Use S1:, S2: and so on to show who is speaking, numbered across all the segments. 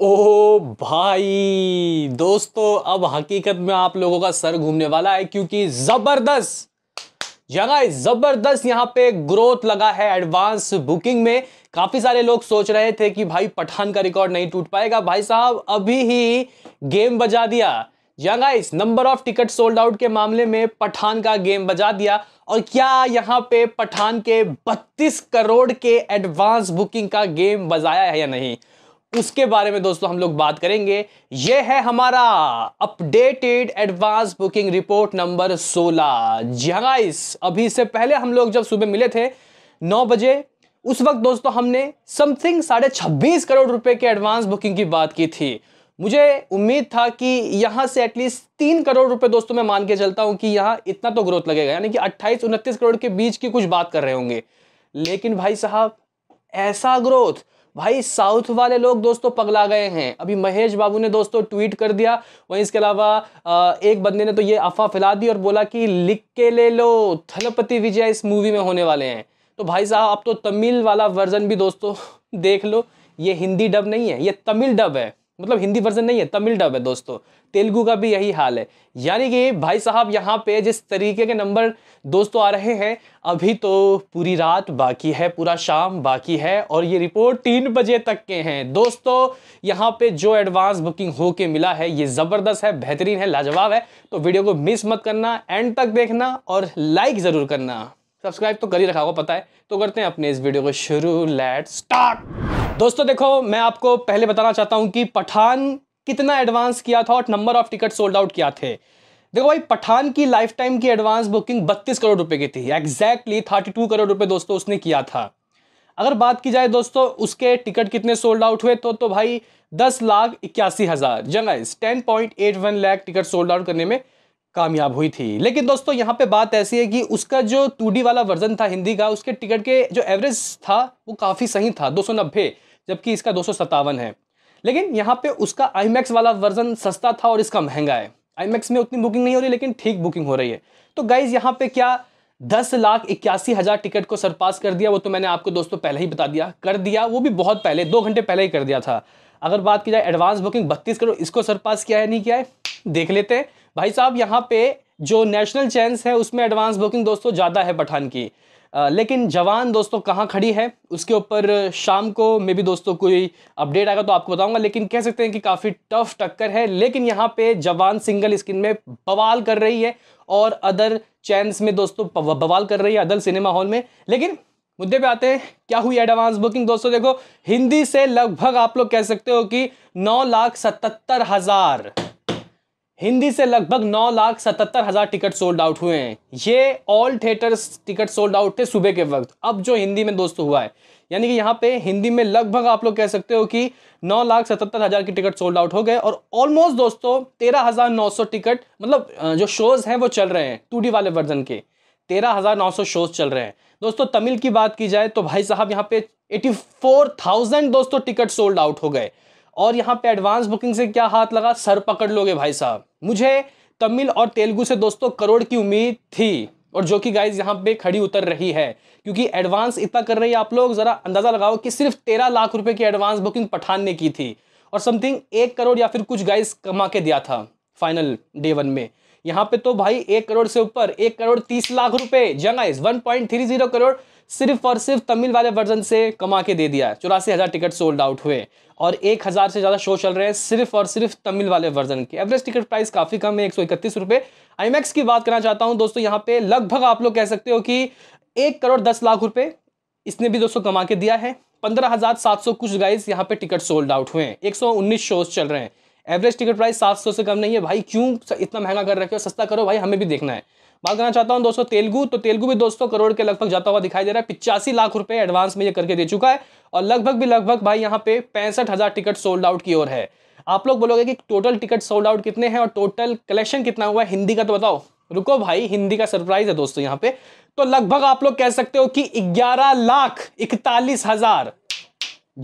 S1: ओ भाई दोस्तों अब हकीकत में आप लोगों का सर घूमने वाला है क्योंकि जबरदस्त जगह जबरदस्त यहाँ पे ग्रोथ लगा है एडवांस बुकिंग में काफी सारे लोग सोच रहे थे कि भाई पठान का रिकॉर्ड नहीं टूट पाएगा भाई साहब अभी ही गेम बजा दिया इस number of ticket sold out के मामले में पठान का गेम बजा दिया और क्या यहाँ पे पठान के 32 करोड़ के एडवांस बुकिंग का गेम बजाया है या नहीं उसके बारे में दोस्तों हम लोग बात करेंगे ये है हमारा updated advance booking report number 16 जहाँ अभी से पहले हम लोग जब सुबह मिले थे 9 बजे उस वक्त दोस्तों हमने समथिंग साढ़े छब्बीस करोड़ रुपए के एडवांस बुकिंग की बात की थी मुझे उम्मीद था कि यहाँ से एटलीस्ट तीन करोड़ रुपए दोस्तों मैं मान के चलता हूँ कि यहाँ इतना तो ग्रोथ लगेगा यानी कि अट्ठाईस उनतीस करोड़ के बीच की कुछ बात कर रहे होंगे लेकिन भाई साहब ऐसा ग्रोथ भाई साउथ वाले लोग दोस्तों पगला गए हैं अभी महेश बाबू ने दोस्तों ट्वीट कर दिया वहीं इसके अलावा एक बंदे ने तो ये अफवाह फैला दी और बोला कि लिख के ले लो थलपति विजय इस मूवी में होने वाले हैं तो भाई साहब आप तो तमिल वाला वर्जन भी दोस्तों देख लो ये हिंदी डब नहीं है ये तमिल डब है मतलब हिंदी वर्जन नहीं है तमिल डब है दोस्तों तेलुगू का भी यही हाल है यानी कि भाई साहब यहाँ पे जिस तरीके के नंबर दोस्तों आ रहे हैं अभी तो पूरी रात बाकी है पूरा शाम बाकी है और ये रिपोर्ट तीन बजे तक के हैं दोस्तों यहाँ पे जो एडवांस बुकिंग हो के मिला है ये ज़बरदस्त है बेहतरीन है लाजवाब है तो वीडियो को मिस मत करना एंड तक देखना और लाइक ज़रूर करना सब्सक्राइब तो कर ही रखा होगा पता है तो करते हैं अपने इस वीडियो को शुरू लेट स्टार्ट दोस्तों देखो मैं आपको पहले बताना चाहता हूँ कि पठान कितना एडवांस किया था और number of ticket sold out किया थे देखो भाई पठान की लाइफ टाइम की एडवांस बुकिंग 32 करोड़ रुपए की थी एग्जैक्टली exactly 32 करोड़ रुपए दोस्तों उसने किया था अगर बात की जाए दोस्तों उसके टिकट कितने सोल्ड आउट हुए तो तो भाई दस लाख इक्यासी हज़ार जनाइस ten point eight one lakh ticket sold out करने में कामयाब हुई थी लेकिन दोस्तों यहाँ पे बात ऐसी है कि उसका जो टू वाला वर्जन था हिंदी का उसके टिकट के जो एवरेज था वो काफ़ी सही था दो सौ नब्बे जबकि इसका दो है लेकिन यहाँ पे उसका आई वाला वर्जन सस्ता था और इसका महंगा है आई में उतनी बुकिंग नहीं हो रही लेकिन ठीक बुकिंग हो रही है तो गाइज यहाँ पे क्या दस लाख इक्यासी हज़ार टिकट को सरपास कर दिया वो तो मैंने आपको दोस्तों पहले ही बता दिया कर दिया वो भी बहुत पहले दो घंटे पहले ही कर दिया था अगर बात की जाए एडवांस बुकिंग बत्तीस करोड़ इसको सरपास किया है नहीं किया है देख लेते हैं भाई साहब यहाँ पे जो नेशनल चैंस है उसमें एडवांस बुकिंग दोस्तों ज़्यादा है पठान की लेकिन जवान दोस्तों कहाँ खड़ी है उसके ऊपर शाम को मे भी दोस्तों कोई अपडेट आएगा तो आपको बताऊंगा लेकिन कह सकते हैं कि काफ़ी टफ टक्कर है लेकिन यहाँ पे जवान सिंगल स्किन में बवाल कर रही है और अदर चैंस में दोस्तों बवाल कर रही है अदर सिनेमा हॉल में लेकिन मुद्दे पे आते हैं क्या हुई एडवांस बुकिंग दोस्तों देखो हिंदी से लगभग आप लोग कह सकते हो कि नौ लाख सतहत्तर हज़ार हिंदी से लगभग नौ लाख सतहत्तर हज़ार टिकट सोल्ड आउट हुए हैं ये all theatre ticket sold out थे सुबह के वक्त अब जो हिंदी में दोस्तों हुआ है यानी कि यहाँ पे हिंदी में लगभग आप लोग कह सकते हो कि नौ लाख सतहत्तर हज़ार की टिकट सोल्ड आउट हो गए और ऑलमोस्ट दोस्तों तेरह हज़ार नौ सौ टिकट मतलब जो शोज़ हैं वो चल रहे हैं टू वाले वर्जन के तेरह हज़ार नौ सौ शोज़ चल रहे हैं दोस्तों तमिल की बात की जाए तो भाई साहब यहाँ पे एटी फोर थाउजेंड दोस्तों टिकट सोल्ड आउट हो गए और यहाँ पे एडवांस बुकिंग से क्या हाथ लगा सर पकड़ लोगे भाई साहब मुझे तमिल और तेलुगु से दोस्तों करोड़ की उम्मीद थी और जो कि गाइज यहाँ पे खड़ी उतर रही है क्योंकि एडवांस इतना कर रही है आप लोग ज़रा अंदाज़ा लगाओ कि सिर्फ तेरह लाख रुपए की एडवांस बुकिंग पठान ने की थी और समथिंग एक करोड़ या फिर कुछ गाइज कमा के दिया था फाइनल डे वन में यहाँ पे तो भाई एक करोड़ से ऊपर एक करोड़ तीस लाख रुपए जंग one point three zero crore सिर्फ और सिर्फ तमिल वाले वर्जन से कमा के दे दिया चौरासी हज़ार टिकट सोल्ड आउट हुए और एक हज़ार से ज़्यादा शो चल रहे हैं सिर्फ और सिर्फ तमिल वाले वर्जन के एवरेज टिकट प्राइस काफ़ी कम है एक सौ इकतीस रुपये आईमैक्स की बात करना चाहता हूँ दोस्तों यहाँ पे लगभग आप लोग कह सकते हो कि एक करोड़ दस लाख रुपये इसने भी दोस्तों कमा के दिया है पंद्रह हज़ार सात सौ कुछ गाइस यहाँ पे टिकट सोल्ड आउट हुए हैं एक सौ उन्नीस शोज चल रहे हैं एवरेज टिकट प्राइस सात सौ से कम नहीं है भाई क्यों इतना महंगा कर रखे हो सस्ता करो भाई हमें भी देखना है बात करना चाहता हूं दोस्तों तेलुगु तो तेलुगु भी दोस्तों करोड़ के लगभग जाता हुआ दिखाई दे रहा है पिचासी लाख रुपए एडवांस में ये करके दे चुका है और लगभग भी लगभग भाई यहाँ पे पैंसठ हजार टिकट सोल्ड आउट की ओर है आप लोग बोलोगे कि टोटल टिकट सोल्ड आउट कितने हैं और टोटल कलेक्शन कितना हुआ है हिंदी का तो बताओ रुको भाई हिंदी का सरप्राइज है दोस्तों यहाँ पे तो लगभग आप लोग कह सकते हो कि ग्यारह लाख इकतालीस हजार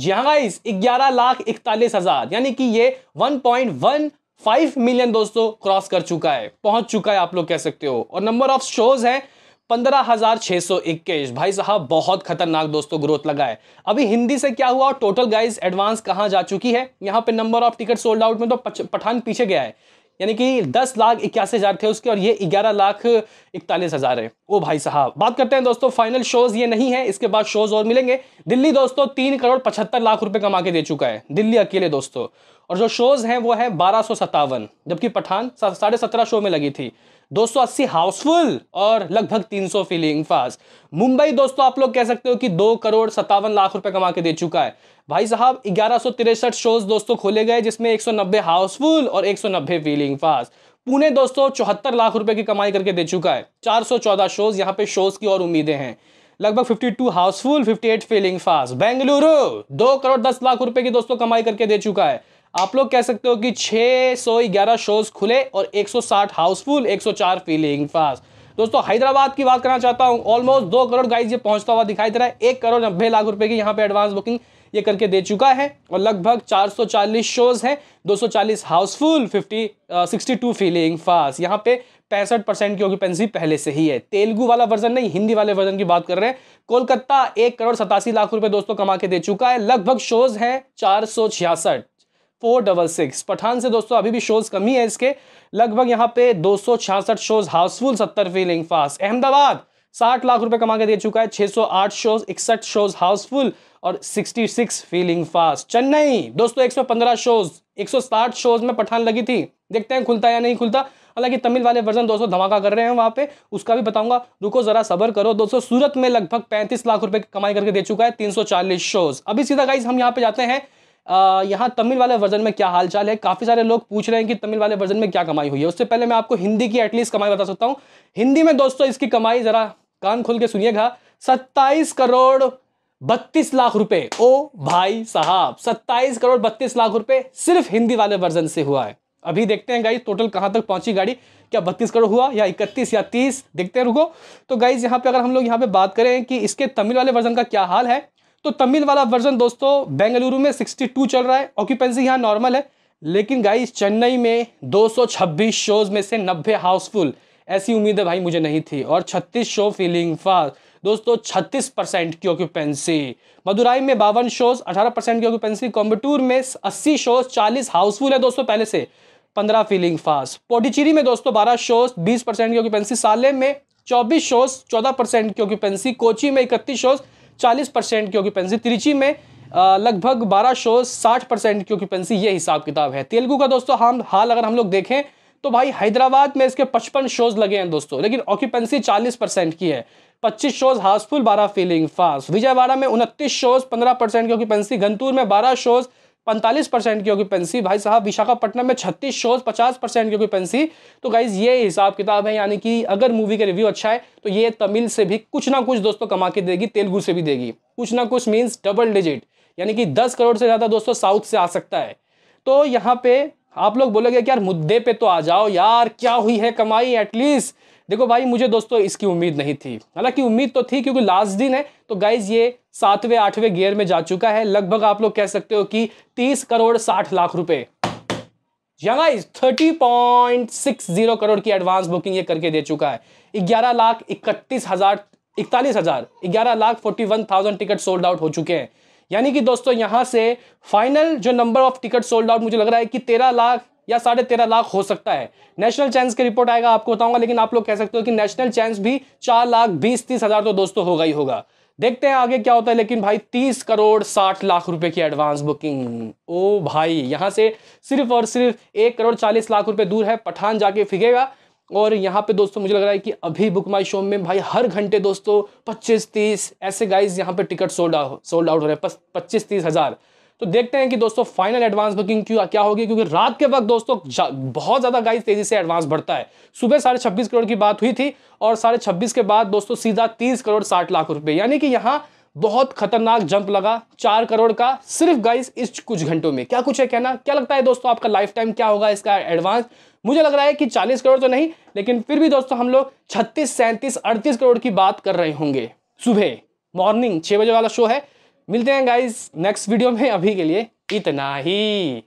S1: जी हाँ इस ग्यारह लाख इकतालीस हजार यानी कि ये 1.1 फाइव मिलियन दोस्तों क्रॉस कर चुका है पहुंच चुका है आप लोग कह सकते हो और नंबर ऑफ शोज है पंद्रह हजार छह सौ इक्कीस भाई साहब बहुत खतरनाक दोस्तों ग्रोथ लगा है अभी हिंदी से क्या हुआ टोटल गाइज एडवांस कहां जा चुकी है यहां पे number of ticket sold out में तो पठान पीछे गया है यानी कि दस लाख इक्यासी हज़ार थे उसके और ये ग्यारह लाख इकतालीस हज़ार है ओ भाई साहब बात करते हैं दोस्तों फाइनल शोज़ ये नहीं है इसके बाद शोज़ और मिलेंगे दिल्ली दोस्तों तीन करोड़ पचहत्तर लाख रुपए कमा के दे चुका है दिल्ली अकेले दोस्तों और जो शोज़ हैं वो है बारह जबकि पठान साढ़े सत्रह शो में लगी थी 280 हाउसफुल और लगभग 300 फीलिंग फास्ट मुंबई दोस्तों आप लोग कह सकते हो कि दो करोड़ सत्तावन लाख रुपए कमा के दे चुका है भाई साहब ग्यारह शोज दोस्तों खोले गए जिसमें 190 हाउसफुल और 190 फीलिंग फास्ट पुणे दोस्तों चौहत्तर लाख रुपए की कमाई करके दे चुका है 414 शोज यहाँ पे शोज की और उम्मीदें हैं लगभग 52 हाउसफुल 58 फीलिंग फास्ट बेंगलुरु दो करोड़ दस लाख रुपए की दोस्तों कमाई करके दे चुका है आप लोग कह सकते हो कि 611 शोज खुले और 160 हाउसफुल 104 फीलिंग फास्ट दोस्तों हैदराबाद की बात करना चाहता हूँ ऑलमोस्ट दो करोड़ गाइस ये पहुंचता हुआ दिखाई दे रहा है एक करोड़ नब्बे लाख रुपए की यहाँ पे एडवांस बुकिंग ये करके दे चुका है और लगभग 440 शोज हैं 240 हाउसफुल 50 62 फीलिंग फास्ट यहाँ पे पैंसठ परसेंट की ऑक्यूपेंसी पहले से ही है तेलुगु वाला वर्जन नहीं हिंदी वाले वर्जन की बात कर रहे हैं कोलकाता एक करोड़ सतासी लाख रुपए दोस्तों कमा के दे चुका है लगभग शोज हैं चार सौ छियासठ फोर डबल सिक्स पठान से दोस्तों अभी भी शोज कमी है इसके लगभग यहाँ पे दो सौ छियासठ शोज हाउसफुल सत्तर फीलिंग फास्ट अहमदाबाद साठ लाख रुपए कमा के दे चुका है आठ शोज इकसठ शोज हाउसफुल और सिक्स फीलिंग फास्ट चेन्नई दोस्तों पंद्रह शोज साठ शोज में पठान लगी थी देखते हैं खुलता या नहीं खुलता हालांकि तमिल वाले वर्जन दोस्तों धमाका कर रहे हैं वहां पे उसका भी बताऊंगा रुको जरा सबर करो दोस्तों सूरत में लगभग पैंतीस लाख रुपए कमाई करके दे चुका है तीन सौ चालीस शोज अभी सीधा गाइज हम यहाँ पे जाते हैं यहाँ तमिल वाले वर्जन में क्या हालचाल है काफ़ी सारे लोग पूछ रहे हैं कि तमिल वाले वर्जन में क्या कमाई हुई है उससे पहले मैं आपको हिंदी की एटलीस्ट कमाई बता सकता हूँ हिंदी में दोस्तों इसकी कमाई ज़रा कान खुल के सुनिएगा सत्ताईस करोड़ बत्तीस लाख रुपए ओ भाई साहब सत्ताईस करोड़ बत्तीस लाख रुपए सिर्फ हिंदी वाले वर्जन से हुआ है अभी देखते हैं गाइज टोटल कहाँ तक पहुंची गाड़ी क्या बत्तीस करोड़ हुआ या इकतीस या तीस देखते हैं रुको तो गाइज यहाँ पे अगर हम लोग यहाँ पे बात करें कि इसके तमिल वाले वर्जन का क्या हाल है तो तमिल वाला वर्जन दोस्तों बेंगलुरु में 62 चल रहा है ऑक्यूपेंसी यहाँ नॉर्मल है लेकिन गाइस चेन्नई में 226 शोज में से 90 हाउसफुल ऐसी उम्मीद है भाई मुझे नहीं थी और 36 शो फीलिंग फास्ट दोस्तों 36 परसेंट की ऑक्यूपेंसी मदुराई में बावन शोज 18 परसेंट की ऑक्यूपेंसी कॉम्बटूर में 80 शोज 40 हाउसफुल है दोस्तों पहले से 15 फीलिंग फास्ट पोडिचेरी में दोस्तों 12 शोज 20 परसेंट की ऑक्यूपेंसी साले में 24 शोज 14 परसेंट की ऑक्यूपेंसी कोची में इकतीस शोज चालीस परसेंट की ऑक्यूपेंसी त्रिची में लगभग बारह शो साठ परसेंट की ऑक्यूपेंसी ये हिसाब किताब है तेलुगु का दोस्तों हम हाल अगर हम लोग देखें तो भाई हैदराबाद में इसके पचपन शोज लगे हैं दोस्तों लेकिन ऑक्यूपेंसी चालीस परसेंट की है पच्चीस शोज हाउसफुल बारह फीलिंग फास्ट विजयवाड़ा में उनतीस शोज पंद्रह परसेंट की ऑक्यूपेंसी घंतूर में बारह शोज पैंतालीस परसेंट की ऑक्यूपेंसी भाई साहब विशाखापट्टनम में छत्तीस शोज पचास परसेंट की ऑक्यूपेंसी तो गाइज ये हिसाब किताब है यानी कि अगर मूवी का रिव्यू अच्छा है तो ये तमिल से भी कुछ ना कुछ दोस्तों कमा के देगी तेलुगू से भी देगी कुछ ना कुछ मीन्स डबल डिजिट यानी कि दस करोड़ से ज़्यादा दोस्तों साउथ से आ सकता है तो यहाँ पे आप लोग बोलोगे कि यार मुद्दे पे तो आ जाओ यार क्या हुई है कमाई एटलीस्ट देखो भाई मुझे दोस्तों इसकी उम्मीद नहीं थी हालांकि उम्मीद तो थी क्योंकि लास्ट दिन है तो गाइज ये सातवें आठवें गियर में जा चुका है लगभग आप लोग कह सकते हो कि तीस करोड़ साठ लाख रुपए guys thirty point six zero crore की एडवांस बुकिंग ये करके दे चुका है ग्यारह लाख इकतीस हजार इकतालीस हजार ग्यारह lakh forty one thousand ticket sold out हो चुके हैं यानी कि दोस्तों यहाँ से फाइनल जो number of ticket sold out मुझे लग रहा है कि तेरह लाख या साढ़े तेरह लाख हो सकता है नेशनल चैंस की रिपोर्ट आएगा आपको बताऊंगा लेकिन आप लोग कह सकते हो कि नेशनल चैंस भी चार लाख बीस तीस हज़ार तो दोस्तों होगा ही होगा देखते हैं आगे क्या होता है लेकिन भाई तीस करोड़ साठ लाख रुपए की एडवांस बुकिंग ओ भाई यहाँ से सिर्फ और सिर्फ एक करोड़ चालीस लाख रुपए दूर है पठान जाके फिगेगा और यहाँ पे दोस्तों मुझे लग रहा है कि अभी बुक माई शो में भाई हर घंटे दोस्तों पच्चीस तीस ऐसे गाइज यहाँ पे ticket sold out sold out हो रहे हैं पच्चीस तीस हज़ार तो देखते हैं कि दोस्तों फाइनल एडवांस बुकिंग क्यों क्या होगी क्योंकि रात के वक्त दोस्तों बहुत ज़्यादा गाइस तेज़ी से एडवांस बढ़ता है सुबह साढ़े छब्बीस करोड़ की बात हुई थी और साढ़े छब्बीस के बाद दोस्तों सीधा तीस करोड़ साठ लाख रुपए यानी कि यहाँ बहुत खतरनाक जंप लगा चार करोड़ का सिर्फ गाइस इस कुछ घंटों में क्या कुछ है कहना क्या लगता है दोस्तों आपका लाइफ टाइम क्या होगा इसका एडवांस मुझे लग रहा है कि चालीस करोड़ तो नहीं लेकिन फिर भी दोस्तों हम लोग छत्तीस सैंतीस अड़तीस करोड़ की बात कर रहे होंगे सुबह मॉर्निंग छह बजे वाला शो है मिलते हैं गाइज नेक्स्ट वीडियो में अभी के लिए इतना ही